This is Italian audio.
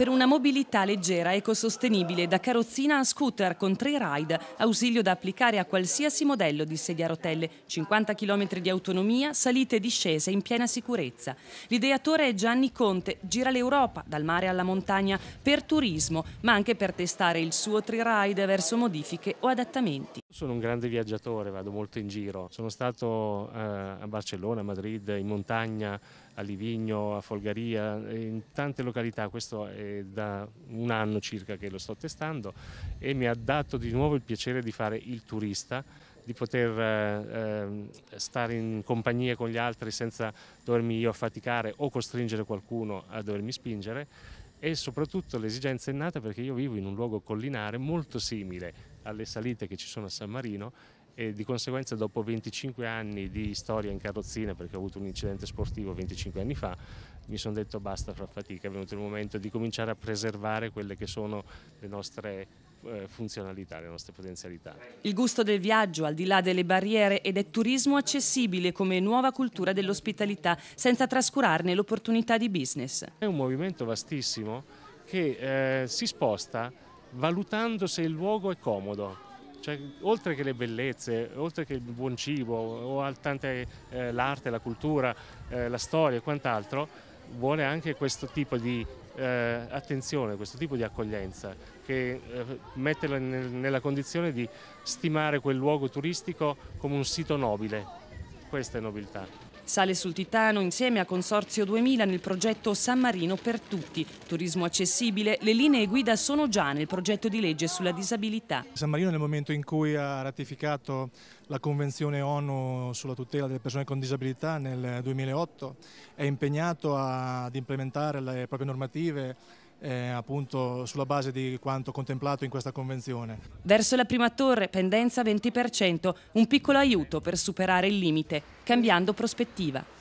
per una mobilità leggera, ecosostenibile, da carrozzina a scooter con tre ride, ausilio da applicare a qualsiasi modello di sedia a rotelle, 50 km di autonomia, salite e discese in piena sicurezza. L'ideatore è Gianni Conte, gira l'Europa, dal mare alla montagna, per turismo, ma anche per testare il suo tri-ride verso modifiche o adattamenti. Sono un grande viaggiatore, vado molto in giro. Sono stato eh, a Barcellona, a Madrid, in montagna, a Livigno, a Folgaria, eh, in tante località, questo è da un anno circa che lo sto testando e mi ha dato di nuovo il piacere di fare il turista, di poter eh, ehm, stare in compagnia con gli altri senza dovermi io affaticare o costringere qualcuno a dovermi spingere e soprattutto l'esigenza è nata perché io vivo in un luogo collinare molto simile alle salite che ci sono a San Marino e di conseguenza dopo 25 anni di storia in carrozzina, perché ho avuto un incidente sportivo 25 anni fa, mi sono detto basta far fatica, è venuto il momento di cominciare a preservare quelle che sono le nostre eh, funzionalità, le nostre potenzialità. Il gusto del viaggio al di là delle barriere ed è turismo accessibile come nuova cultura dell'ospitalità senza trascurarne l'opportunità di business. È un movimento vastissimo che eh, si sposta valutando se il luogo è comodo, cioè, oltre che le bellezze, oltre che il buon cibo, o tante, eh, l'arte, la cultura, eh, la storia e quant'altro, vuole anche questo tipo di eh, attenzione, questo tipo di accoglienza, che eh, mette nel, nella condizione di stimare quel luogo turistico come un sito nobile. Questa è nobiltà. Sale sul Titano insieme a Consorzio 2000 nel progetto San Marino per tutti. Turismo accessibile, le linee guida sono già nel progetto di legge sulla disabilità. San Marino nel momento in cui ha ratificato la Convenzione ONU sulla tutela delle persone con disabilità nel 2008 è impegnato ad implementare le proprie normative eh, appunto sulla base di quanto contemplato in questa convenzione. Verso la prima torre, pendenza 20%, un piccolo aiuto per superare il limite, cambiando prospettiva.